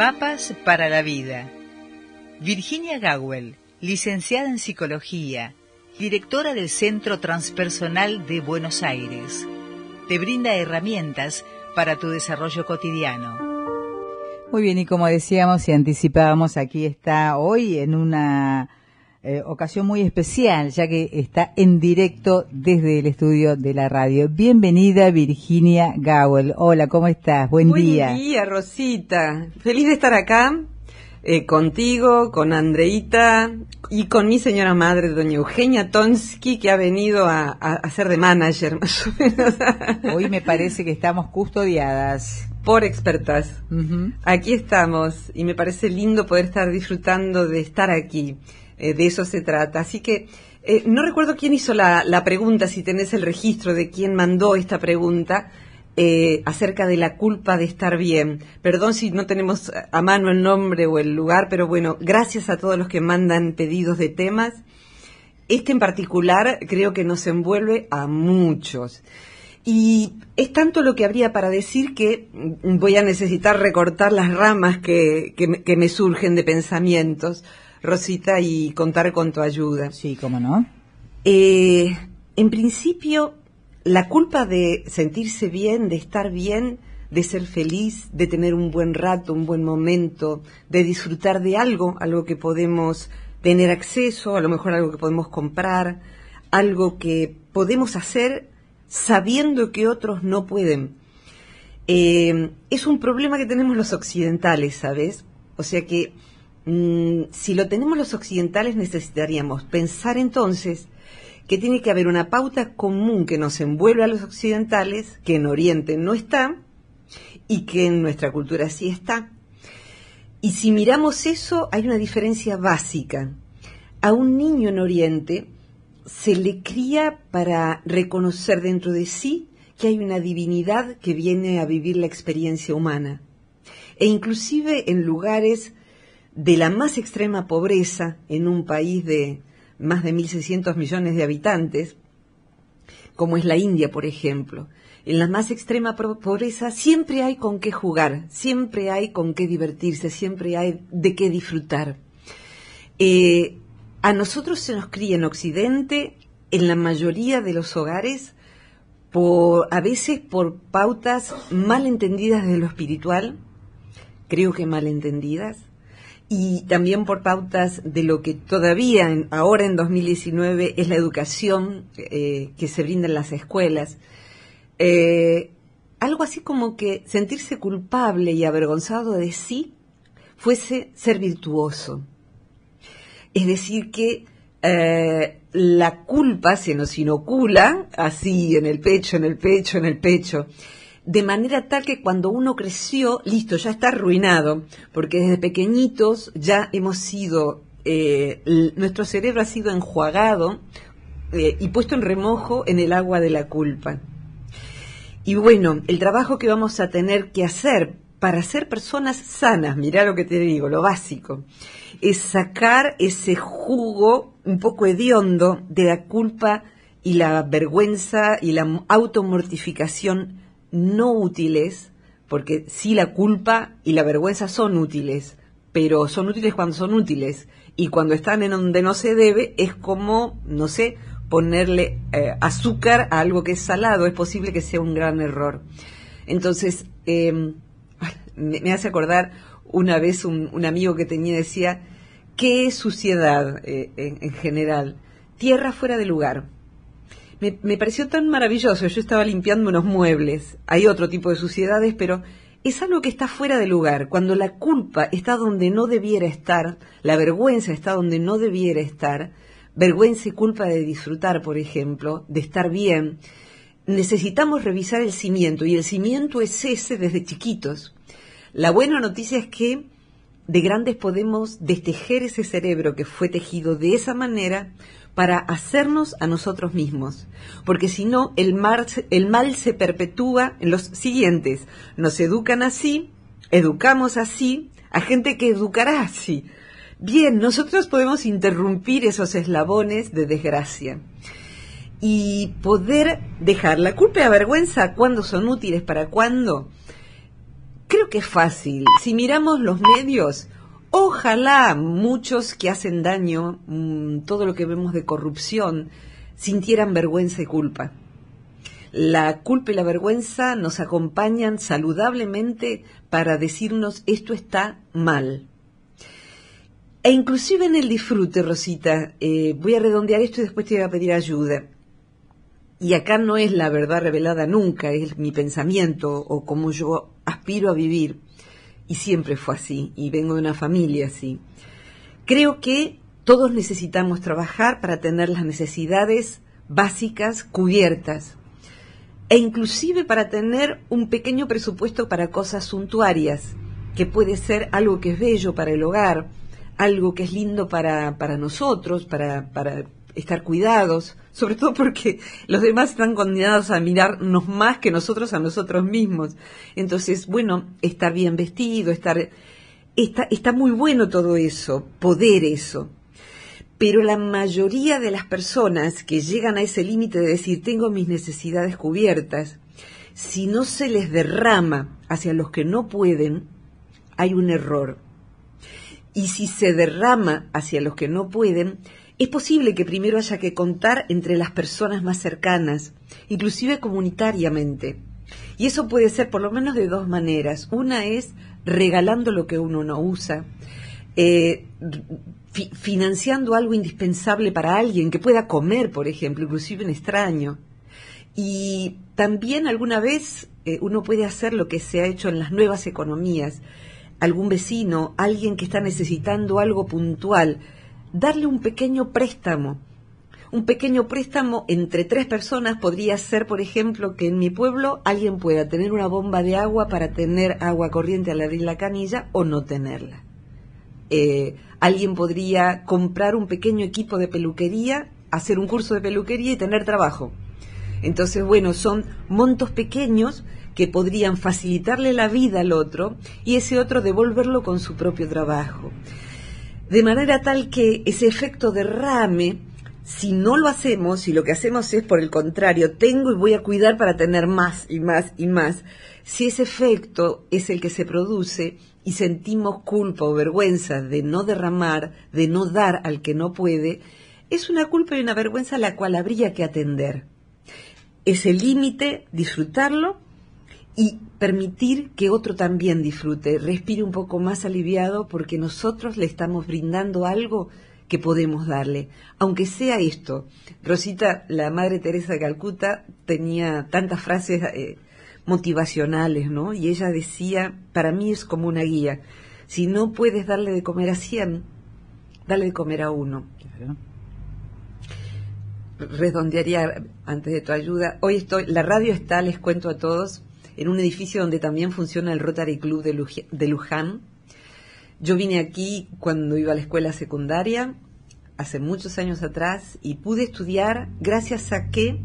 Mapas para la vida. Virginia gawell licenciada en Psicología, directora del Centro Transpersonal de Buenos Aires, te brinda herramientas para tu desarrollo cotidiano. Muy bien, y como decíamos y anticipábamos, aquí está hoy en una eh, ocasión muy especial, ya que está en directo desde el estudio de la radio. Bienvenida Virginia Gowell. Hola, ¿cómo estás? Buen, día. Buen día, Rosita. Feliz de estar acá eh, contigo, con Andreita y con mi señora madre, doña Eugenia Tonsky, que ha venido a, ser de manager, más Hoy me parece que estamos custodiadas por expertas. Aquí estamos y me parece lindo poder estar disfrutando de estar aquí. Eh, de eso se trata. Así que eh, no recuerdo quién hizo la, pregunta, si tenés el registro de quién mandó esta pregunta. Eh, acerca de la culpa de estar bien. Perdón si no tenemos a mano el nombre o el lugar, pero bueno, gracias a todos los que mandan pedidos de temas. Este en particular creo que nos envuelve a muchos. Y es tanto lo que habría para decir que voy a necesitar recortar las ramas que me surgen de pensamientos, Rosita, y contar con tu ayuda. Sí, cómo no. Eh, en principio, la culpa de sentirse bien, de estar bien, de ser feliz, de tener un buen rato, un buen momento, de disfrutar de algo, algo que podemos tener acceso, a lo mejor algo que podemos comprar, algo que podemos hacer sabiendo que otros no pueden. Eh, es un problema que tenemos los occidentales, ¿sabes? O sea que Mm, si lo tenemos los occidentales, necesitaríamos pensar entonces que tiene que haber una pauta común que nos envuelve a los occidentales, que en Oriente no está y que en nuestra cultura sí está. Y si miramos eso, hay una diferencia básica. A un niño en Oriente se le cría para reconocer dentro de sí que hay una divinidad que viene a vivir la experiencia humana. E inclusive en lugares de la más extrema pobreza en un país de más de 1.600 millones de habitantes, como es la India, por ejemplo. En la más extrema pobreza siempre hay con qué jugar, siempre hay con qué divertirse, siempre hay de qué disfrutar. Eh, a nosotros se nos cría en Occidente, en la mayoría de los hogares, a veces por pautas mal entendidas de lo espiritual, creo que mal entendidas, y también por pautas de lo que todavía en, ahora en 2019 es la educación eh, que se brinda en las escuelas. Eh, algo así como que sentirse culpable y avergonzado de sí fuese ser virtuoso. Es decir, que eh, la culpa se nos inocula así en el pecho, en el pecho, en el pecho de manera tal que cuando uno creció, listo, ya está arruinado, porque desde pequeñitos ya hemos sido, eh, nuestro cerebro ha sido enjuagado eh, y puesto en remojo en el agua de la culpa. Y bueno, el trabajo que vamos a tener que hacer para ser personas sanas, mirá lo que te digo, lo básico, es sacar ese jugo un poco hediondo de la culpa y la vergüenza y la automortificación no útiles, porque sí la culpa y la vergüenza son útiles, pero son útiles cuando son útiles. Y cuando están en donde no se debe, es como, no sé, ponerle eh, azúcar a algo que es salado. Es posible que sea un gran error. Entonces, em, me, hace acordar una vez un, amigo que tenía decía, ¿qué es suciedad eh, en, en, general? Tierra fuera de lugar me, pareció tan maravilloso. Yo estaba limpiando unos muebles. Hay otro tipo de suciedades, pero es algo que está fuera de lugar. Cuando la culpa está donde no debiera estar, la vergüenza está donde no debiera estar, vergüenza y culpa de disfrutar, por ejemplo, de estar bien, necesitamos revisar el cimiento y el cimiento es ese desde chiquitos. La buena noticia es que de grandes podemos destejer ese cerebro que fue tejido de esa manera para hacernos a nosotros mismos, porque si no, el, mal se perpetúa en los siguientes. Nos educan así, educamos así, a gente que educará así. Bien, nosotros podemos interrumpir esos eslabones de desgracia y poder dejar la culpa y la vergüenza cuando son útiles, para cuándo. Creo que es fácil. Si miramos los medios, Ojalá muchos que hacen daño, mm, todo lo que vemos de corrupción, sintieran vergüenza y culpa. La culpa y la vergüenza nos acompañan saludablemente para decirnos esto está mal. E inclusive en el disfrute, Rosita, eh, voy a redondear esto y después te voy a pedir ayuda. Y acá no es la verdad revelada nunca, es mi pensamiento o como yo aspiro a vivir y siempre fue así, y vengo de una familia así. Creo que todos necesitamos trabajar para tener las necesidades básicas cubiertas e inclusive para tener un pequeño presupuesto para cosas suntuarias, que puede ser algo que es bello para el hogar, algo que es lindo para, para nosotros, para, para estar cuidados, sobre todo porque los demás están condenados a mirarnos más que nosotros a nosotros mismos. Entonces, bueno, estar bien vestido, estar... Está, está muy bueno todo eso, poder eso. Pero la mayoría de las personas que llegan a ese límite de decir tengo mis necesidades cubiertas, si no se les derrama hacia los que no pueden, hay un error. Y si se derrama hacia los que no pueden, es posible que primero haya que contar entre las personas más cercanas, inclusive comunitariamente. Y eso puede ser por lo menos de dos maneras. Una es regalando lo que uno no usa, eh, financiando algo indispensable para alguien que pueda comer, por ejemplo, inclusive un extraño. Y también alguna vez eh, uno puede hacer lo que se ha hecho en las nuevas economías. Algún vecino, alguien que está necesitando algo puntual, darle un pequeño préstamo. Un pequeño préstamo entre tres personas podría ser, por ejemplo, que en mi pueblo alguien pueda tener una bomba de agua para tener agua corriente al abrir la canilla o no tenerla. Eh, alguien podría comprar un pequeño equipo de peluquería, hacer un curso de peluquería y tener trabajo. Entonces, bueno, son montos pequeños que podrían facilitarle la vida al otro y ese otro devolverlo con su propio trabajo de manera tal que ese efecto derrame, si no lo hacemos, si lo que hacemos es por el contrario, tengo y voy a cuidar para tener más y más y más, si ese efecto es el que se produce y sentimos culpa o vergüenza de no derramar, de no dar al que no puede, es una culpa y una vergüenza a la cual habría que atender. Ese límite, disfrutarlo y permitir que otro también disfrute, respire un poco más aliviado porque nosotros le estamos brindando algo que podemos darle, aunque sea esto. Rosita, la Madre Teresa de Calcuta, tenía tantas frases eh, motivacionales, ¿no? Y ella decía, para mí es como una guía, si no puedes darle de comer a 100, dale de comer a uno. Redondearía antes de tu ayuda. Hoy estoy, la radio está, les cuento a todos, en un edificio donde también funciona el Rotary Club de, Luján. Yo vine aquí cuando iba a la escuela secundaria, hace muchos años atrás, y pude estudiar gracias a que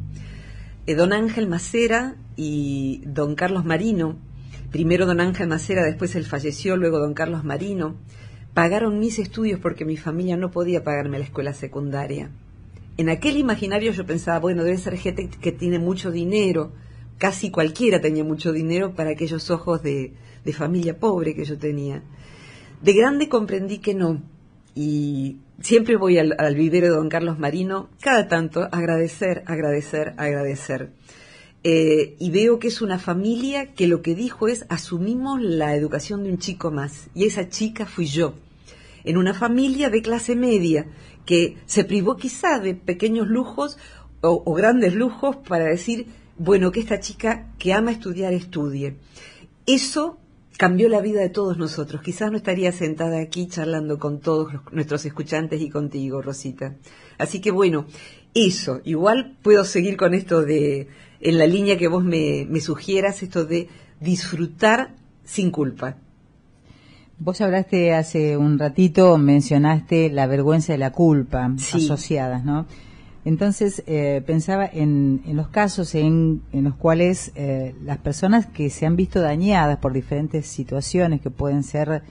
eh, don Ángel Macera y don Carlos Marino, primero don Ángel Macera, después él falleció, luego don Carlos Marino, pagaron mis estudios porque mi familia no podía pagarme la escuela secundaria. En aquel imaginario yo pensaba, bueno, debe ser gente que tiene mucho dinero, casi cualquiera tenía mucho dinero para aquellos ojos de, familia pobre que yo tenía. De grande comprendí que no, y siempre voy al, vivero de don Carlos Marino, cada tanto, agradecer, agradecer, agradecer. Eh, y veo que es una familia que lo que dijo es, asumimos la educación de un chico más, y esa chica fui yo, en una familia de clase media, que se privó quizá de pequeños lujos o grandes lujos para decir, bueno, que esta chica que ama estudiar estudie. Eso cambió la vida de todos nosotros. Quizás no estaría sentada aquí charlando con todos nuestros escuchantes y contigo, Rosita. Así que bueno, eso, igual puedo seguir con esto de, en la línea que vos me, me sugieras, esto de disfrutar sin culpa. Vos hablaste hace un ratito, mencionaste la vergüenza y la culpa asociadas, ¿no? Entonces, eh, pensaba en, los casos en, los cuales eh, las personas que se han visto dañadas por diferentes situaciones que pueden ser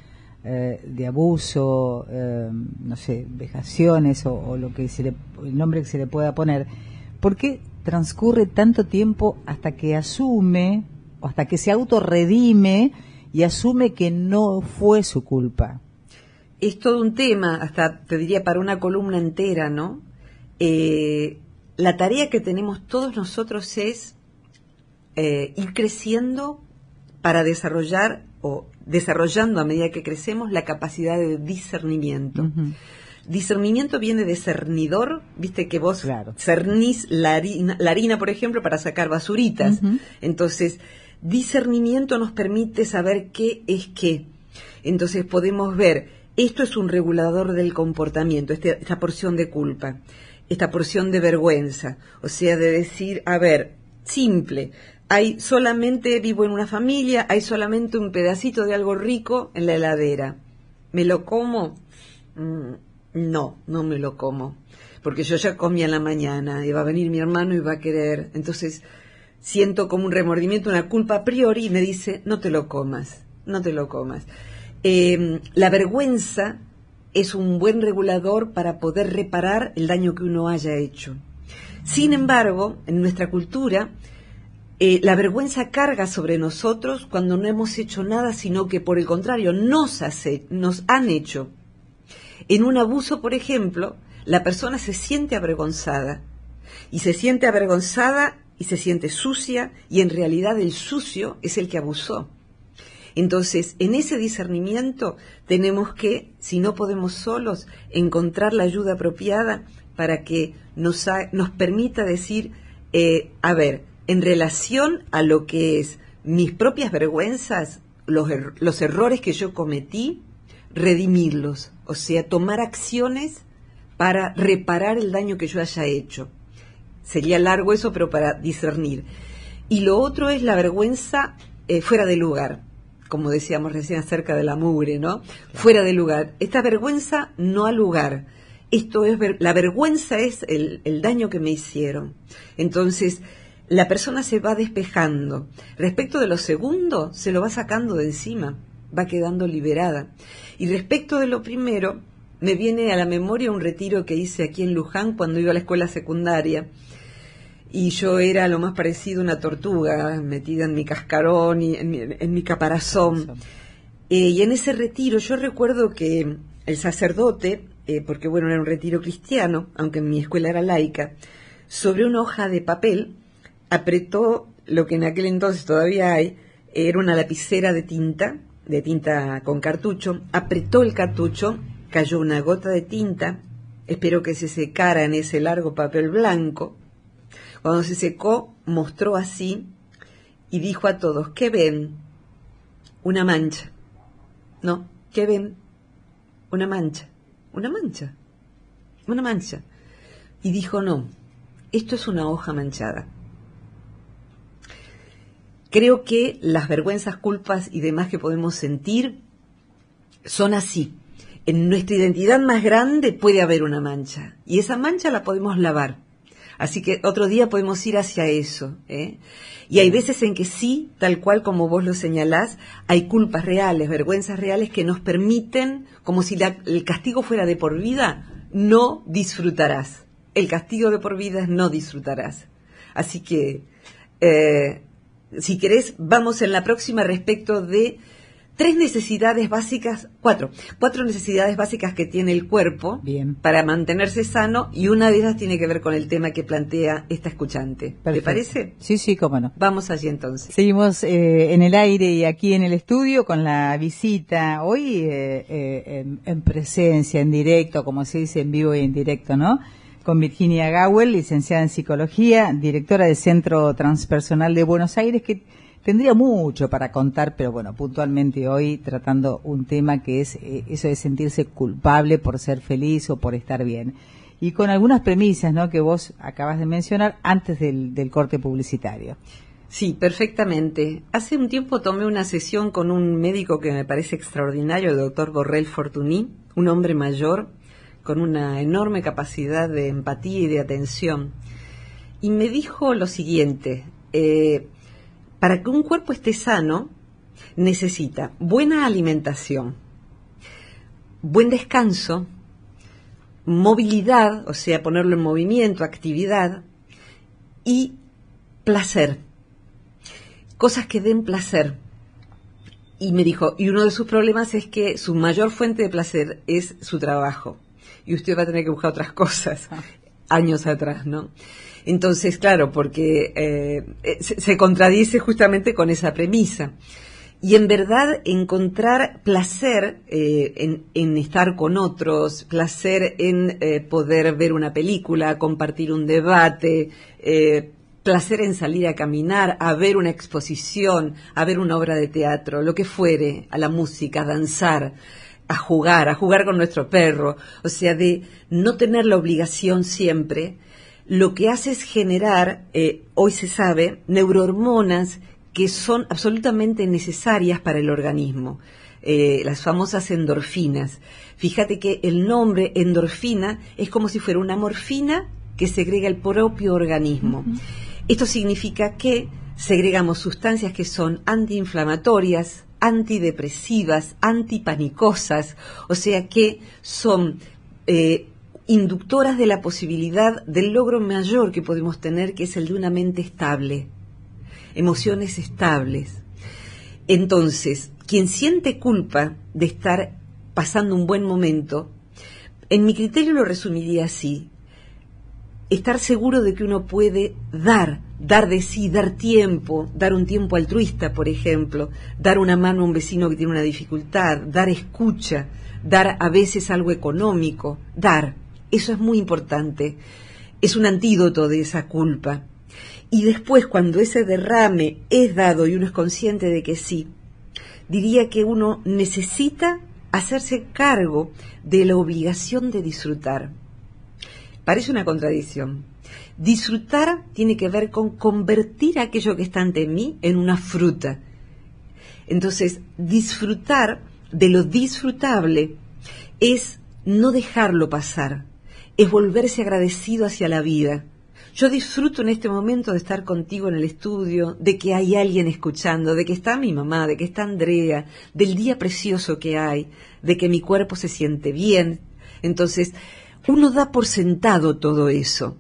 eh, de abuso, no sé, vejaciones o, lo que el nombre que se le pueda poner, ¿por qué transcurre tanto tiempo hasta que asume o hasta que se autorredime y asume que no fue su culpa? Es todo un tema, hasta te diría para una columna entera, ¿no? Eh, la tarea que tenemos todos nosotros es eh, ir creciendo para desarrollar o desarrollando a medida que crecemos la capacidad de discernimiento. Discernimiento viene de cernidor, viste que vos cernís la harina, por ejemplo, para sacar basuritas. Entonces, discernimiento nos permite saber qué es qué. Entonces podemos ver, esto es un regulador del comportamiento, este, esta porción de culpa esta porción de vergüenza, o sea, de decir, a ver, simple, hay solamente vivo en una familia, hay solamente un pedacito de algo rico en la heladera. ¿Me lo como? Mm, no, no me lo como, porque yo ya comí en la mañana y va a venir mi hermano y va a querer. Entonces siento como un remordimiento, una culpa a priori y me dice, no te lo comas, no te lo comas. Em, la vergüenza es un buen regulador para poder reparar el daño que uno haya hecho. Sin embargo, en nuestra cultura, eh, la vergüenza carga sobre nosotros cuando no hemos hecho nada, sino que por el contrario nos, hace, nos han hecho. En un abuso, por ejemplo, la persona se siente avergonzada y se siente avergonzada y se siente sucia y en realidad el sucio es el que abusó. Entonces, en ese discernimiento tenemos que, si no podemos solos, encontrar la ayuda apropiada para que nos, permita decir, eh, a ver, en relación a lo que es mis propias vergüenzas, er-, los, errores que yo cometí, redimirlos, o sea, tomar acciones para reparar el daño que yo haya hecho. Sería largo eso, pero para discernir. Y lo otro es la vergüenza eh, fuera de lugar como decíamos recién acerca de la mugre, ¿no? Fuera de lugar. Esta vergüenza no ha lugar. Esto es la vergüenza es el, el daño que me hicieron. Entonces, la persona se va despejando. Respecto de lo segundo, se lo va sacando de encima, va quedando liberada. Y respecto de lo primero, me viene a la memoria un retiro que hice aquí en Luján cuando iba a la escuela secundaria y yo era lo más parecido a una tortuga metida en mi cascarón y en mi, caparazón. Eh, y en ese retiro yo recuerdo que el sacerdote, eh, porque bueno, era un retiro cristiano, aunque en mi escuela era laica, sobre una hoja de papel apretó lo que en aquel entonces todavía hay, era una lapicera de tinta, de tinta con cartucho, apretó el cartucho, cayó una gota de tinta, espero que se secara en ese largo papel blanco, cuando se secó, mostró así y dijo a todos, ¿qué ven? Una mancha. No, ¿qué ven? Una mancha. Una mancha. Una mancha. Y dijo, no, esto es una hoja manchada. Creo que las vergüenzas, culpas y demás que podemos sentir son así. En nuestra identidad más grande puede haber una mancha y esa mancha la podemos lavar. Así que otro día podemos ir hacia eso. ¿eh? Y hay veces en que sí, tal cual como vos lo señalás, hay culpas reales, vergüenzas reales que nos permiten, como si el castigo fuera de por vida, no disfrutarás. El castigo de por vida no disfrutarás. Así que, eh, si querés, vamos en la próxima respecto de tres necesidades básicas, cuatro, cuatro necesidades básicas que tiene el cuerpo para mantenerse sano y una de ellas tiene que ver con el tema que plantea esta escuchante. ¿Le ¿Te parece? Sí, sí, cómo no. Vamos allí entonces. Seguimos eh, en el aire y aquí en el estudio con la visita, hoy eh, eh, en, en presencia, en directo, como se dice en vivo y en directo, ¿no? con Virginia Gawel, licenciada en psicología, directora del Centro Transpersonal de Buenos Aires, que Tendría mucho para contar, pero bueno, puntualmente hoy tratando un tema que es eh, eso de sentirse culpable por ser feliz o por estar bien. Y con algunas premisas ¿no? que vos acabas de mencionar antes del, corte publicitario. Sí, perfectamente. Hace un tiempo tomé una sesión con un médico que me parece extraordinario, el doctor Borrell Fortuny, un hombre mayor con una enorme capacidad de empatía y de atención. Y me dijo lo siguiente, eh, para que un cuerpo esté sano, necesita buena alimentación, buen descanso, movilidad, o sea, ponerlo en movimiento, actividad y placer. Cosas que den placer. Y me dijo, y uno de sus problemas es que su mayor fuente de placer es su trabajo. Y usted va a tener que buscar otras cosas, ah. años atrás, ¿no? Entonces, claro, porque eh, eh, se, contradice justamente con esa premisa y en verdad encontrar placer eh, en, estar con otros, placer en poder ver una película, compartir un debate, placer en salir a caminar, a ver una exposición, a ver una obra de teatro, lo que fuere, a la música, a danzar a jugar, a jugar con nuestro perro, o sea, de no tener la obligación siempre lo que hace es generar, eh, hoy se sabe, neurohormonas que son absolutamente necesarias para el organismo, eh, las famosas endorfinas. Fíjate que el nombre endorfina es como si fuera una morfina que segrega el propio organismo. Esto significa que segregamos sustancias que son antiinflamatorias, antidepresivas, antipanicosas, o sea que son eh, inductoras de la posibilidad del logro mayor que podemos tener, que es el de una mente estable, emociones estables. Entonces, quien siente culpa de estar pasando un buen momento, en mi criterio lo resumiría así, estar seguro de que uno puede dar, dar de sí, dar tiempo, dar un tiempo altruista, por ejemplo, dar una mano a un vecino que tiene una dificultad, dar escucha, dar a veces algo económico, dar. Eso es muy importante. Es un antídoto de esa culpa. Y después, cuando ese derrame es dado y uno es consciente de que sí, diría que uno necesita hacerse cargo de la obligación de disfrutar. Parece una contradicción. Disfrutar tiene que ver con convertir aquello que está ante mí en una fruta. Entonces, disfrutar de lo disfrutable es no dejarlo pasar, es volverse agradecido hacia la vida. Yo disfruto en este momento de estar contigo en el estudio, de que hay alguien escuchando, de que está mi mamá, de que está Andrea, del día precioso que hay, de que mi cuerpo se siente bien. Entonces, uno da por sentado todo eso.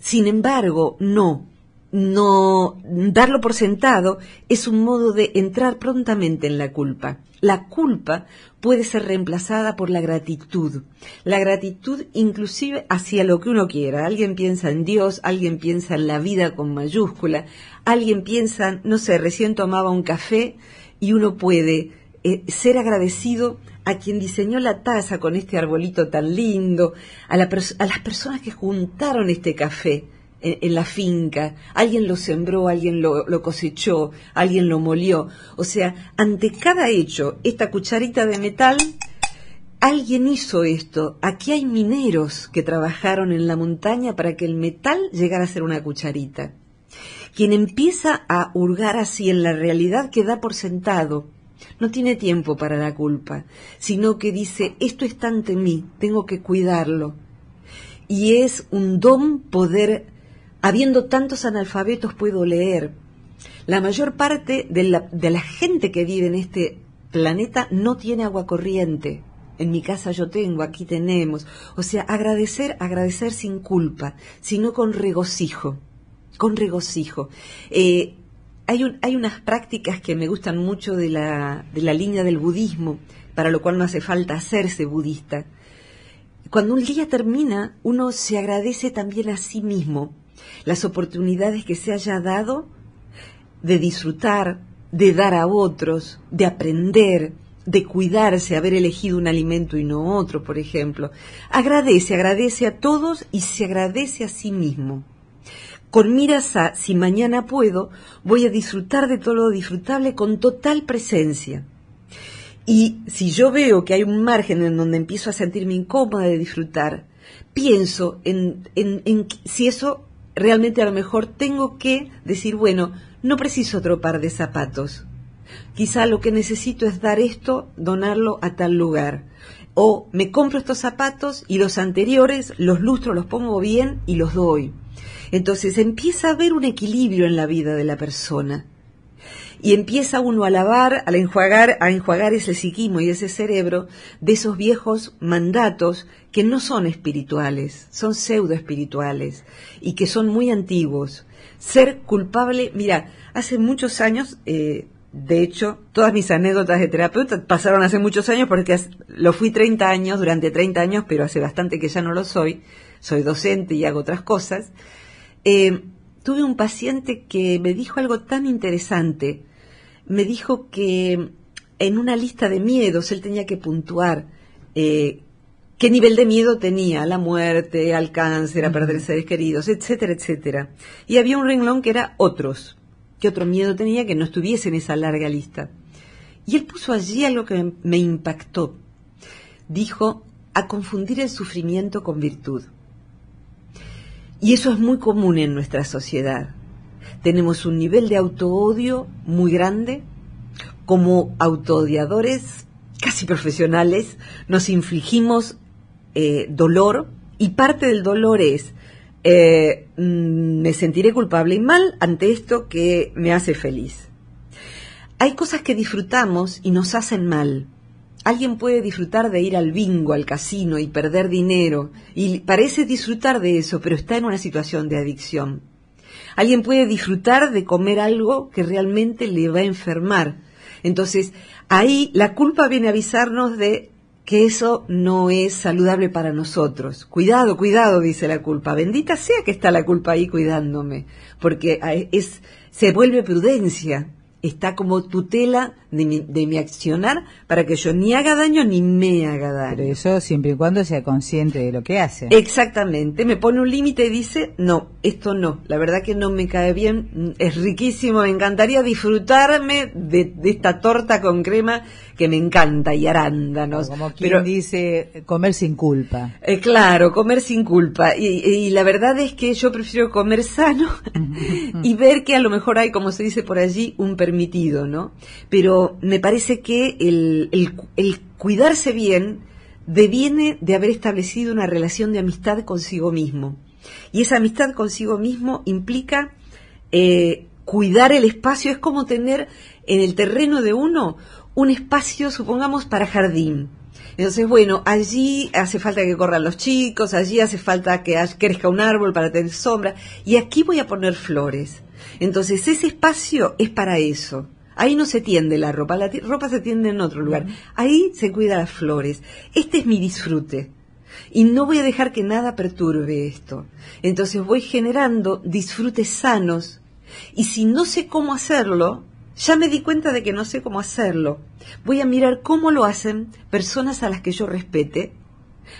Sin embargo, no, no darlo por sentado es un modo de entrar prontamente en la culpa. La culpa puede ser reemplazada por la gratitud. La gratitud inclusive hacia lo que uno quiera. Alguien piensa en Dios, alguien piensa en la vida con mayúscula, alguien piensa, no sé, recién tomaba un café y uno puede eh, ser agradecido a quien diseñó la taza con este arbolito tan lindo, a, a las personas que juntaron este café en, la finca, alguien lo sembró, alguien lo, lo, cosechó, alguien lo molió. O sea, ante cada hecho, esta cucharita de metal, alguien hizo esto. Aquí hay mineros que trabajaron en la montaña para que el metal llegara a ser una cucharita. Quien empieza a hurgar así en la realidad queda por sentado, no tiene tiempo para la culpa, sino que dice, esto está ante mí, tengo que cuidarlo. Y es un don poder habiendo tantos analfabetos, puedo leer. La mayor parte de la, gente que vive en este planeta no tiene agua corriente. En mi casa yo tengo, aquí tenemos. O sea, agradecer, agradecer sin culpa, sino con regocijo, con regocijo. Eh, hay, unas prácticas que me gustan mucho de la, de la línea del budismo, para lo cual no hace falta hacerse budista. Cuando un día termina, uno se agradece también a sí mismo, las oportunidades que se haya dado de disfrutar, de dar a otros, de aprender, de cuidarse, haber elegido un alimento y no otro, por ejemplo. Agradece, agradece a todos y se agradece a sí mismo. Con miras a, si mañana puedo, voy a disfrutar de todo lo disfrutable con total presencia. Y si yo veo que hay un margen en donde empiezo a sentirme incómoda de disfrutar, pienso en, en, en si eso realmente a lo mejor tengo que decir, bueno, no preciso otro par de zapatos. Quizá lo que necesito es dar esto, donarlo a tal lugar. O me compro estos zapatos y los anteriores los lustro, los pongo bien y los doy. Entonces empieza a haber un equilibrio en la vida de la persona y empieza uno a lavar, a enjuagar, a enjuagar ese psiquismo y ese cerebro de esos viejos mandatos que no son espirituales, son pseudo espirituales y que son muy antiguos. Ser culpable, mira, hace muchos años, eh, de hecho, todas mis anécdotas de terapeuta pasaron hace muchos años porque lo fui 30 años, durante 30 años, pero hace bastante que ya no lo soy, soy docente y hago otras cosas. Eh, tuve un paciente que me dijo algo tan interesante me dijo que en una lista de miedos él tenía que puntuar eh, qué nivel de miedo tenía a la muerte, al cáncer, a perder seres queridos, etcétera, etcétera. Y había un renglón que era otros, qué otro miedo tenía que no estuviese en esa larga lista. Y él puso allí algo que me impactó. Dijo, a confundir el sufrimiento con virtud. Y eso es muy común en nuestra sociedad tenemos un nivel de autoodio muy grande. Como autoodiadores casi profesionales, nos infligimos eh, dolor y parte del dolor es eh, mm, me sentiré culpable y mal ante esto que me hace feliz. Hay cosas que disfrutamos y nos hacen mal. Alguien puede disfrutar de ir al bingo, al casino y perder dinero, y parece disfrutar de eso, pero está en una situación de adicción. Alguien puede disfrutar de comer algo que realmente le va a enfermar. Entonces, ahí la culpa viene a avisarnos de que eso no es saludable para nosotros. Cuidado, cuidado, dice la culpa. Bendita sea que está la culpa ahí cuidándome, porque ah, es, se vuelve prudencia, está como tutela de mi, de accionar para que yo ni haga daño ni me haga daño. Pero eso siempre y cuando sea consciente de lo que hace. Exactamente, me pone un límite y dice, no, esto no, la verdad que no me cae bien, es riquísimo, me encantaría disfrutarme de, esta torta con crema que me encanta y arándanos. Como quien pero, dice, comer sin culpa. Eh, claro, comer sin culpa. Y, y, la verdad es que yo prefiero comer sano y ver que a lo mejor hay, como se dice por allí, un permitido, ¿no? Pero me parece que el, cuidarse bien deviene de haber establecido una relación de amistad consigo mismo. Y esa amistad consigo mismo implica eh, cuidar el espacio, es como tener en el terreno de uno un espacio, supongamos, para jardín. Entonces, bueno, allí hace falta que corran los chicos, allí hace falta que crezca un árbol para tener sombra, y aquí voy a poner flores. Entonces, ese espacio es para eso. Ahí no se tiende la ropa, la ropa se tiende en otro lugar. Ahí se cuidan las flores. Este es mi disfrute. Y no voy a dejar que nada perturbe esto. Entonces voy generando disfrutes sanos. Y si no sé cómo hacerlo, ya me di cuenta de que no sé cómo hacerlo. Voy a mirar cómo lo hacen personas a las que yo respete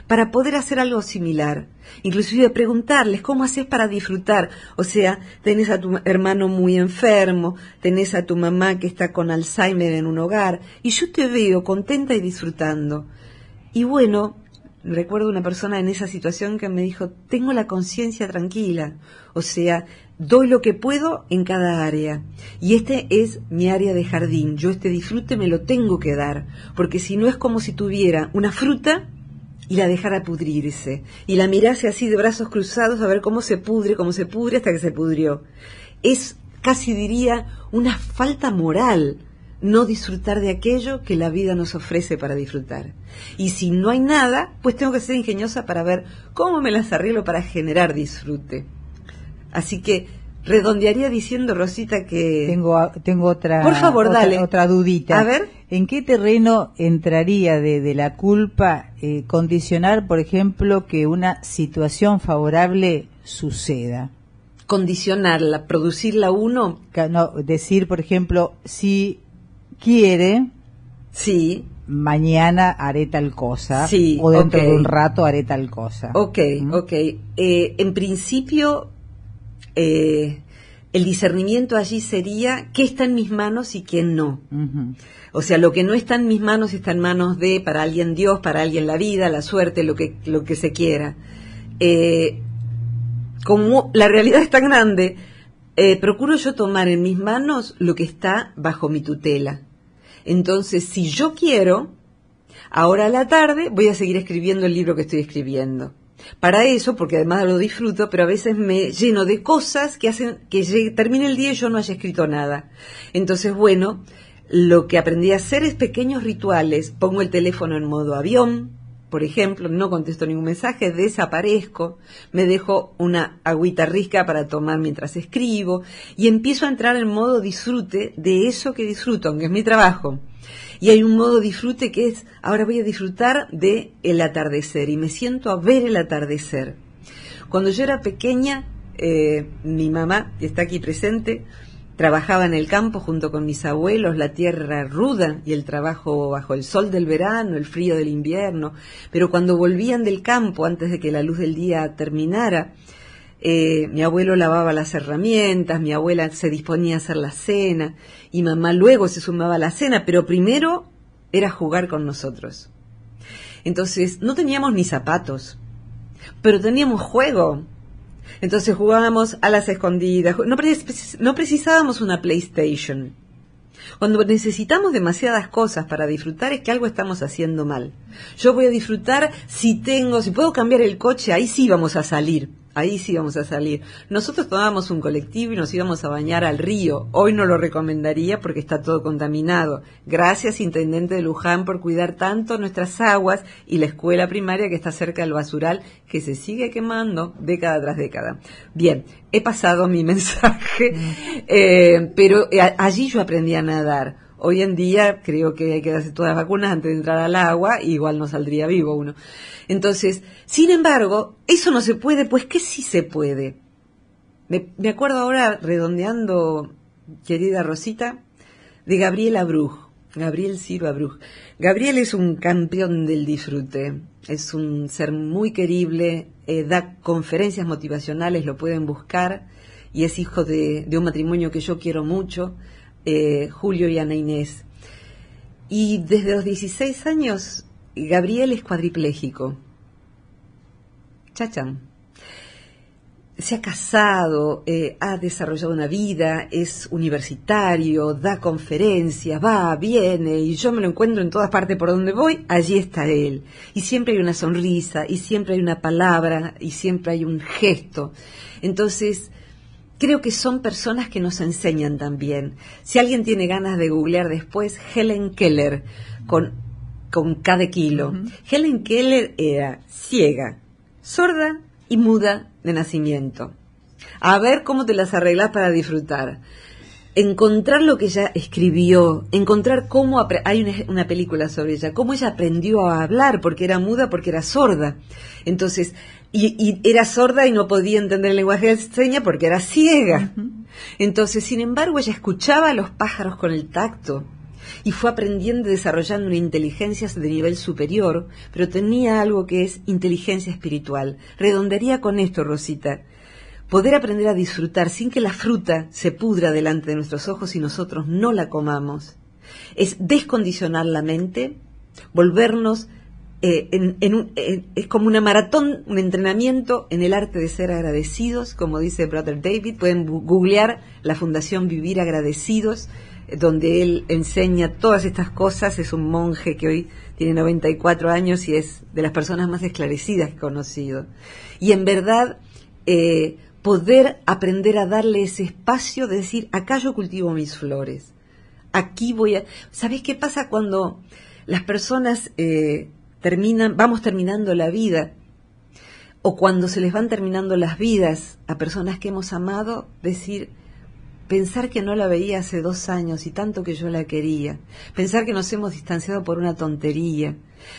para poder hacer algo similar. Inclusive preguntarles cómo haces para disfrutar. O sea, tenés a tu hermano muy enfermo, tenés a tu mamá que está con Alzheimer en un hogar, y yo te veo contenta y disfrutando. Y bueno, recuerdo una persona en esa situación que me dijo, tengo la conciencia tranquila, o sea, doy lo que puedo en cada área. Y este es mi área de jardín, yo este disfrute me lo tengo que dar, porque si no es como si tuviera una fruta y la dejara pudrirse, y la mirase así de brazos cruzados a ver cómo se pudre, cómo se pudre hasta que se pudrió. Es, casi diría, una falta moral no disfrutar de aquello que la vida nos ofrece para disfrutar. Y si no hay nada, pues tengo que ser ingeniosa para ver cómo me las arreglo para generar disfrute. Así que redondearía diciendo, Rosita, que... Tengo, tengo otra, Por favor, otra, dale. dudita. A ver. ¿En qué terreno entraría de, la culpa eh, condicionar, por ejemplo, que una situación favorable suceda? Condicionarla, producirla uno. No, decir, por ejemplo, si quiere, sí. mañana haré tal cosa, sí, o dentro de un rato haré tal cosa. Ok, ok. Eh, en principio, eh, el discernimiento allí sería qué está en mis manos y qué no. O sea, lo que no está en mis manos está en manos de, para alguien Dios, para alguien la vida, la suerte, lo que, lo que se quiera. Eh, como la realidad es tan grande, eh, procuro yo tomar en mis manos lo que está bajo mi tutela. Entonces, si yo quiero, ahora a la tarde voy a seguir escribiendo el libro que estoy escribiendo para eso, porque además lo disfruto, pero a veces me lleno de cosas que hacen que termine el día y yo no haya escrito nada. Entonces, bueno, lo que aprendí a hacer es pequeños rituales. Pongo el teléfono en modo avión, por ejemplo, no contesto ningún mensaje, desaparezco, me dejo una agüita rica para tomar mientras escribo y empiezo a entrar en modo disfrute de eso que disfruto, aunque es mi trabajo. Y hay un modo disfrute que es, ahora voy a disfrutar de el atardecer y me siento a ver el atardecer. Cuando yo era pequeña, eh, mi mamá, que está aquí presente, trabajaba en el campo junto con mis abuelos, la tierra ruda y el trabajo bajo el sol del verano, el frío del invierno, pero cuando volvían del campo antes de que la luz del día terminara, eh, mi abuelo lavaba las herramientas, mi abuela se disponía a hacer la cena y mamá luego se sumaba a la cena, pero primero era jugar con nosotros. Entonces, no teníamos ni zapatos, pero teníamos juego. Entonces jugábamos a las escondidas, no, precisábamos una PlayStation. Cuando necesitamos demasiadas cosas para disfrutar es que algo estamos haciendo mal. Yo voy a disfrutar si tengo, si puedo cambiar el coche, ahí sí vamos a salir. Ahí sí íbamos a salir. Nosotros tomábamos un colectivo y nos íbamos a bañar al río. Hoy no lo recomendaría porque está todo contaminado. Gracias, Intendente de Luján, por cuidar tanto nuestras aguas y la escuela primaria que está cerca del basural, que se sigue quemando década tras década. Bien, he pasado mi mensaje, mm. eh, pero eh, allí yo aprendí a nadar Hoy en día creo que hay que darse todas las vacunas antes de entrar al agua, igual no saldría vivo uno. Entonces, sin embargo, eso no se puede, pues que sí se puede. Me, acuerdo ahora, redondeando, querida Rosita, de Gabriel Bruj, Gabriel Silva Bruj. Gabriel es un campeón del disfrute, es un ser muy querible, eh, da conferencias motivacionales, lo pueden buscar, y es hijo de un matrimonio que yo quiero mucho, eh, Julio y Ana Inés. Y desde los 16 años, Gabriel es cuadripléjico. chachan Se ha casado, eh, ha desarrollado una vida, es universitario, da conferencias, va, viene, y yo me lo encuentro en todas partes por donde voy, allí está él. Y siempre hay una sonrisa, y siempre hay una palabra, y siempre hay un gesto. Entonces, creo que son personas que nos enseñan también. Si alguien tiene ganas de googlear después, Helen Keller, con, con cada kilo. Helen Keller era ciega, sorda y muda de nacimiento. A ver cómo te las arreglas para disfrutar. Encontrar lo que ella escribió, encontrar cómo hay una, película sobre ella, cómo ella aprendió a hablar porque era muda, porque era sorda. Entonces, y, era sorda y no podía entender el lenguaje de porque era ciega. Entonces, sin embargo, ella escuchaba a los pájaros con el tacto y fue aprendiendo y desarrollando una inteligencia de nivel superior, pero tenía algo que es inteligencia espiritual. Redondearía con esto, Rosita. Poder aprender a disfrutar sin que la fruta se pudra delante de nuestros ojos y nosotros no la comamos. Es descondicionar la mente, volvernos eh, eh, es como una maratón, un entrenamiento en el arte de ser agradecidos, como dice Brother David. Pueden googlear la Fundación Vivir Agradecidos, eh, donde él enseña todas estas cosas. Es un monje que hoy tiene 94 años y es de las personas más esclarecidas que he conocido. Y en verdad, poder aprender a darle ese espacio de decir, acá yo cultivo mis flores, aquí voy a... ¿Sabéis qué pasa cuando las personas terminan, vamos terminando la vida, o cuando se les van terminando las vidas a personas que hemos amado, decir, pensar que no la veía hace dos años y tanto que yo la quería, pensar que nos hemos distanciado por una tontería.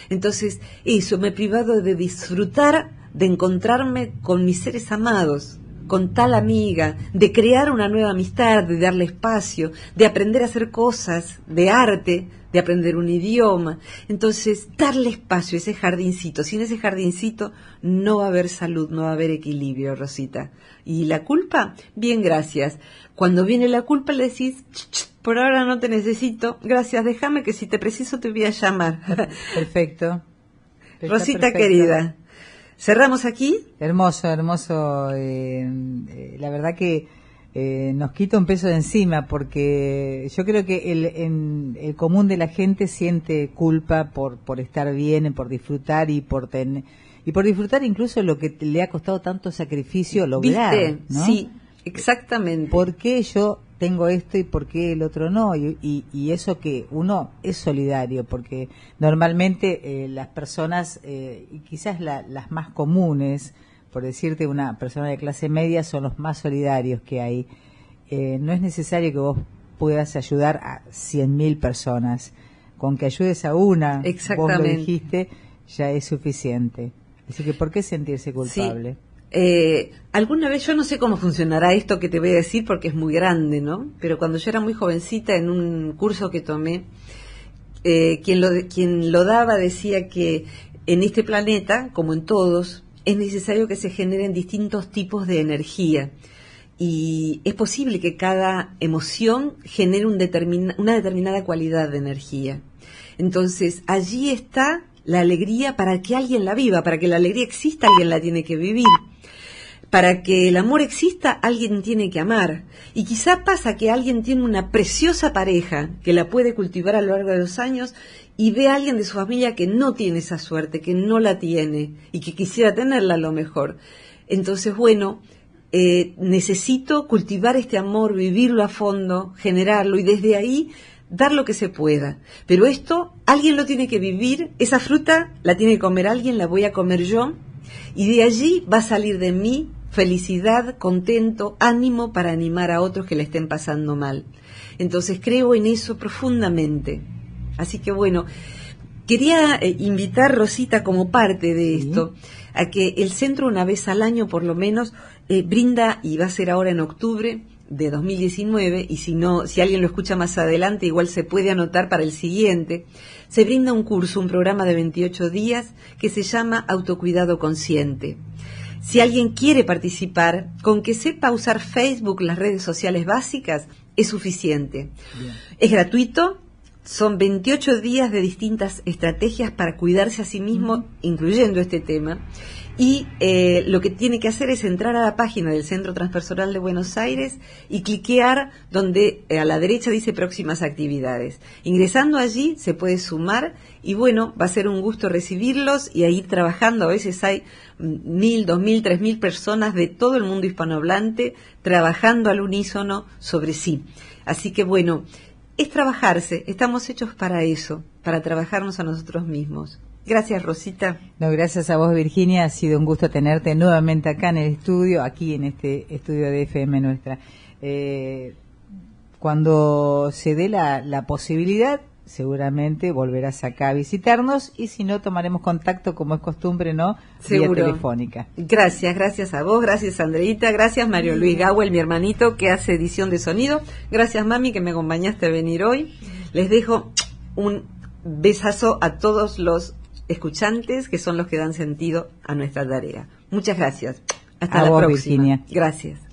Entonces, eso, me he privado de disfrutar de encontrarme con mis seres amados con tal amiga, de crear una nueva amistad, de darle espacio, de aprender a hacer cosas, de arte, de aprender un idioma. Entonces, darle espacio a ese jardincito. Sin ese jardincito no va a haber salud, no va a haber equilibrio, Rosita. ¿Y la culpa? Bien, gracias. Cuando viene la culpa le decís, por ahora no te necesito, gracias, déjame que si te preciso te voy a llamar. Perfecto. Rosita querida, Cerramos aquí. Hermoso, hermoso. Eh, eh, la verdad que eh, nos quita un peso de encima porque yo creo que el, común de la gente siente culpa por, por estar bien, por disfrutar y por tener y por disfrutar incluso lo que le ha costado tanto sacrificio lograr. Sí, exactamente. Porque yo tengo esto y por qué el otro no. Y, y, eso que uno es solidario, porque normalmente eh, las personas, eh, y quizás las más comunes, por decirte una persona de clase media, son los más solidarios que hay. Eh, no es necesario que vos puedas ayudar a 100.000 personas. Con que ayudes a una, Exactamente. dijiste, ya es suficiente. Así que, ¿por qué sentirse culpable? Eh, alguna vez, yo no sé cómo funcionará esto que te voy a decir porque es muy grande, ¿no? Pero cuando yo era muy jovencita en un curso que tomé, eh, quien, lo, quien lo daba decía que en este planeta, como en todos, es necesario que se generen distintos tipos de energía. Y es posible que cada emoción genere un una determinada cualidad de energía. Entonces, allí está la alegría para que alguien la viva, para que la alegría exista, alguien la tiene que vivir. Para que el amor exista, alguien tiene que amar. Y quizá pasa que alguien tiene una preciosa pareja que la puede cultivar a lo largo de los años y ve a alguien de su familia que no tiene esa suerte, que no la tiene y que quisiera tenerla a lo mejor. Entonces, bueno, eh, necesito cultivar este amor, vivirlo a fondo, generarlo y desde ahí dar lo que se pueda. Pero esto alguien lo tiene que vivir, esa fruta la tiene que comer alguien, la voy a comer yo y de allí va a salir de mí felicidad, contento, ánimo para animar a otros que la estén pasando mal. Entonces creo en eso profundamente. Así que bueno, quería eh, invitar Rosita como parte de esto a que el centro una vez al año por lo menos eh, brinda y va a ser ahora en octubre de 2019 y si no si alguien lo escucha más adelante igual se puede anotar para el siguiente se brinda un curso un programa de 28 días que se llama autocuidado consciente si alguien quiere participar, con que sepa usar Facebook, las redes sociales básicas, es suficiente. Es gratuito, son 28 días de distintas estrategias para cuidarse a sí mismo, incluyendo este tema, y eh, lo que tiene que hacer es entrar a la página del Centro Transpersonal de Buenos Aires y cliquear donde eh, a la derecha dice próximas actividades. Ingresando allí se puede sumar y bueno, va a ser un gusto recibirlos y ahí trabajando. A veces hay mm, mil, dos mil, tres mil personas de todo el mundo hispanohablante trabajando al unísono sobre sí. Así que bueno, es trabajarse, estamos hechos para eso, para trabajarnos a nosotros mismos. Gracias, Rosita. No, gracias a vos, Virginia. Ha sido un gusto tenerte nuevamente acá en el estudio, aquí en este estudio de FM nuestra. Eh, cuando se dé la, posibilidad, seguramente volverás acá a visitarnos y si no tomaremos contacto como es costumbre, ¿no? telefónica. Gracias, gracias a vos, gracias Andreita, gracias Mario Luis Gawel, mi hermanito que hace edición de sonido, gracias mami que me acompañaste a venir hoy. Les dejo un besazo a todos los escuchantes, que son los que dan sentido a nuestra tarea. Muchas gracias. Hasta la próxima. Gracias.